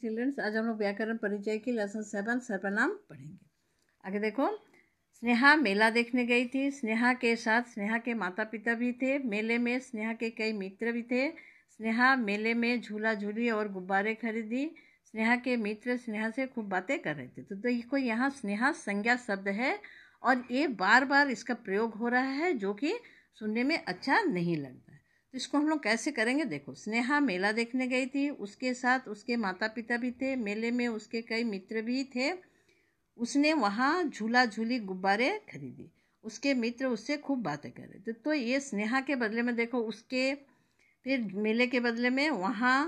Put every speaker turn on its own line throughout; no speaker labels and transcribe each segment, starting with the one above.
children's आज हम लोग व्याकरण परिचय की लेसन सेवन सर्वनाम पढ़ेंगे आगे देखो स्नेहा मेला देखने गई थी स्नेहा के साथ स्नेहा के माता पिता भी थे मेले में स्नेहा के कई मित्र भी थे स्नेहा मेले में झूला झूली और गुब्बारे खरीदी स्नेहा के मित्र स्नेहा से खूब बातें कर रहे थे तो देखो यहाँ स्नेहा संज्ञा शब्द है और ये बार बार इसका प्रयोग हो रहा है जो कि सुनने में अच्छा नहीं लगता तो इसको हम लोग कैसे करेंगे देखो स्नेहा मेला देखने गई थी उसके साथ उसके माता पिता भी थे मेले में उसके कई मित्र भी थे उसने वहाँ झूला झूली गुब्बारे खरीदी उसके मित्र उससे खूब बातें कर रहे थे तो ये स्नेहा के बदले में देखो उसके फिर मेले के बदले में वहाँ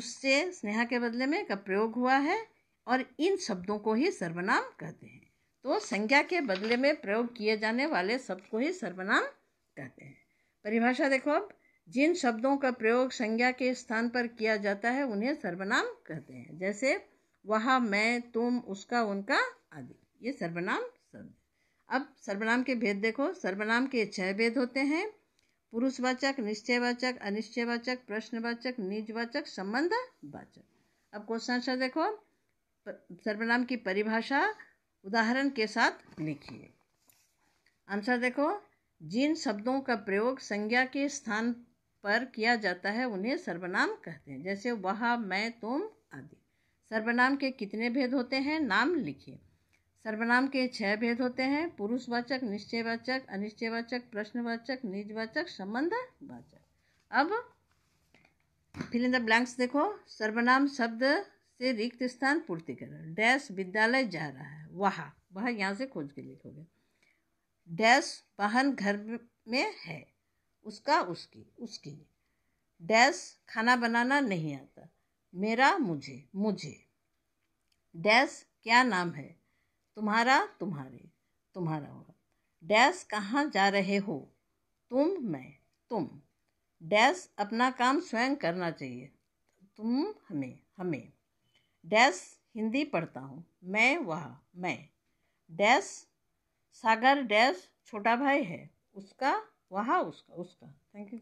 उससे स्नेहा के बदले में का प्रयोग हुआ है और इन शब्दों को ही सर्वनाम कहते हैं तो संज्ञा के बदले में प्रयोग किए जाने वाले शब्द को ही सर्वनाम कहते हैं परिभाषा देखो अब जिन शब्दों का प्रयोग संज्ञा के स्थान पर किया जाता है उन्हें सर्वनाम कहते हैं जैसे वह मैं तुम उसका उनका आदि ये सर्वनाम शब्द अब सर्वनाम के भेद देखो सर्वनाम के छह भेद होते हैं पुरुषवाचक निश्चयवाचक अनिश्चयवाचक प्रश्नवाचक निजवाचक संबंध वाचक अब क्वेश्चन आंसर देखो सर्वनाम की परिभाषा उदाहरण के साथ लिखिए आंसर देखो जिन शब्दों का प्रयोग संज्ञा के स्थान पर किया जाता है उन्हें सर्वनाम कहते हैं जैसे वह मैं तुम आदि सर्वनाम के कितने भेद होते हैं नाम लिखिए सर्वनाम के छह भेद होते हैं पुरुषवाचक निश्चयवाचक अनिश्चयवाचक प्रश्नवाचक निजवाचक संबंध वाचक अब फिल इन द ब्लैंक्स देखो सर्वनाम शब्द से रिक्त स्थान पूर्ति करो डैश विद्यालय जा रहा है वह वह यहाँ से खोज के लिखोगे डैश वाहन घर में है उसका उसकी उसकी डैश खाना बनाना नहीं आता मेरा मुझे मुझे डैश क्या नाम है तुम्हारा तुम्हारे तुम्हारा होगा डैश कहाँ जा रहे हो तुम मैं तुम डैश अपना काम स्वयं करना चाहिए तुम हमें हमें डैश हिंदी पढ़ता हूँ मैं वह मैं डैश सागर डैश छोटा भाई है उसका वहाँ उसका उसका थैंक यू